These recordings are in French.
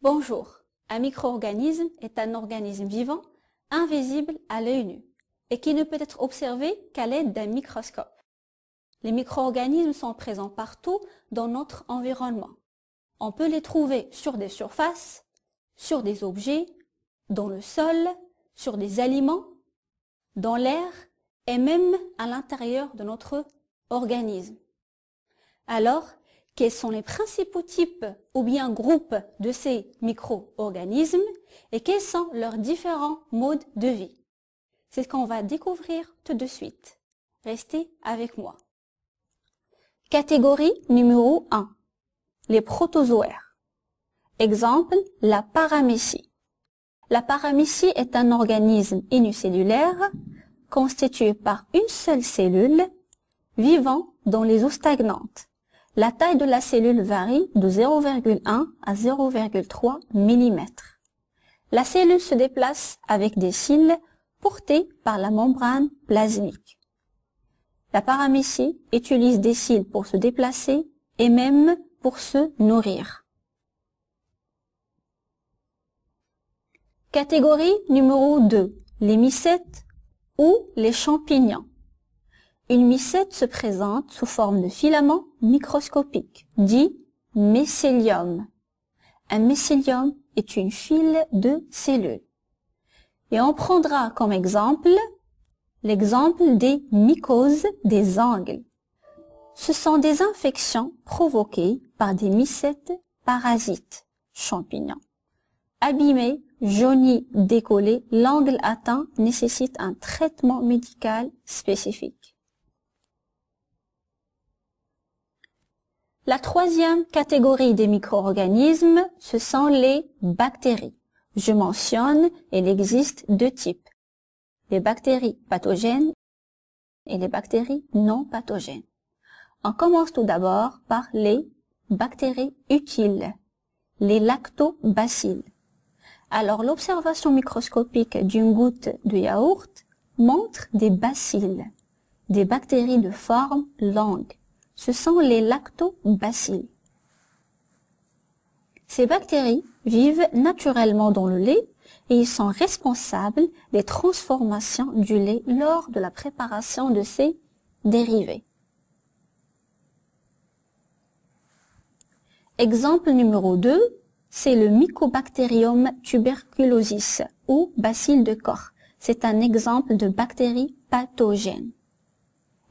Bonjour. Un micro-organisme est un organisme vivant, invisible à l'œil nu, et qui ne peut être observé qu'à l'aide d'un microscope. Les micro-organismes sont présents partout dans notre environnement. On peut les trouver sur des surfaces, sur des objets, dans le sol, sur des aliments, dans l'air et même à l'intérieur de notre organisme. Alors, quels sont les principaux types ou bien groupes de ces micro-organismes et quels sont leurs différents modes de vie. C'est ce qu'on va découvrir tout de suite. Restez avec moi. Catégorie numéro 1. Les protozoaires. Exemple, la paramécie. La paramécie est un organisme unicellulaire constitué par une seule cellule vivant dans les eaux stagnantes la taille de la cellule varie de 0,1 à 0,3 mm. La cellule se déplace avec des cils portés par la membrane plasmique. La paramécie utilise des cils pour se déplacer et même pour se nourrir. Catégorie numéro 2, les mycètes ou les champignons. Une mycète se présente sous forme de filaments microscopiques, dit mycélium. Un mycélium est une file de cellules. Et on prendra comme exemple l'exemple des mycoses des angles. Ce sont des infections provoquées par des mycètes parasites, champignons. Abîmés, jaunis, décollés, l'angle atteint nécessite un traitement médical spécifique. La troisième catégorie des micro-organismes, ce sont les bactéries. Je mentionne, il existe deux types. Les bactéries pathogènes et les bactéries non pathogènes. On commence tout d'abord par les bactéries utiles, les lactobacilles. Alors l'observation microscopique d'une goutte de yaourt montre des bacilles, des bactéries de forme longue, ce sont les lactobacilles. Ces bactéries vivent naturellement dans le lait et ils sont responsables des transformations du lait lors de la préparation de ses dérivés. Exemple numéro 2, c'est le Mycobacterium tuberculosis ou bacille de corps. C'est un exemple de bactéries pathogènes.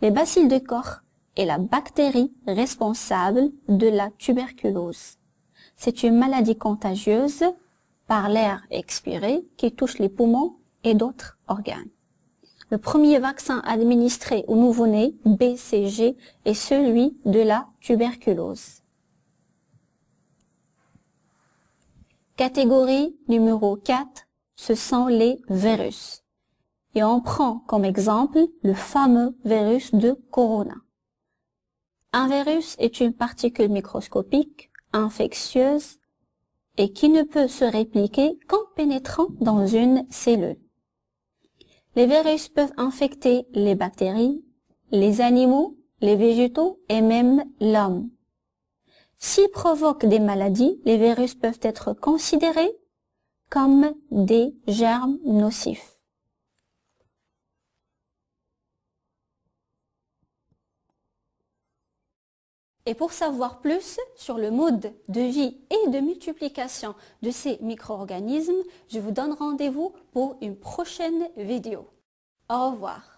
Les bacilles de corps est la bactérie responsable de la tuberculose. C'est une maladie contagieuse par l'air expiré qui touche les poumons et d'autres organes. Le premier vaccin administré au nouveau né BCG est celui de la tuberculose. Catégorie numéro 4, ce sont les virus. Et on prend comme exemple le fameux virus de corona. Un virus est une particule microscopique, infectieuse, et qui ne peut se répliquer qu'en pénétrant dans une cellule. Les virus peuvent infecter les bactéries, les animaux, les végétaux et même l'homme. S'ils provoquent des maladies, les virus peuvent être considérés comme des germes nocifs. Et pour savoir plus sur le mode de vie et de multiplication de ces micro-organismes, je vous donne rendez-vous pour une prochaine vidéo. Au revoir.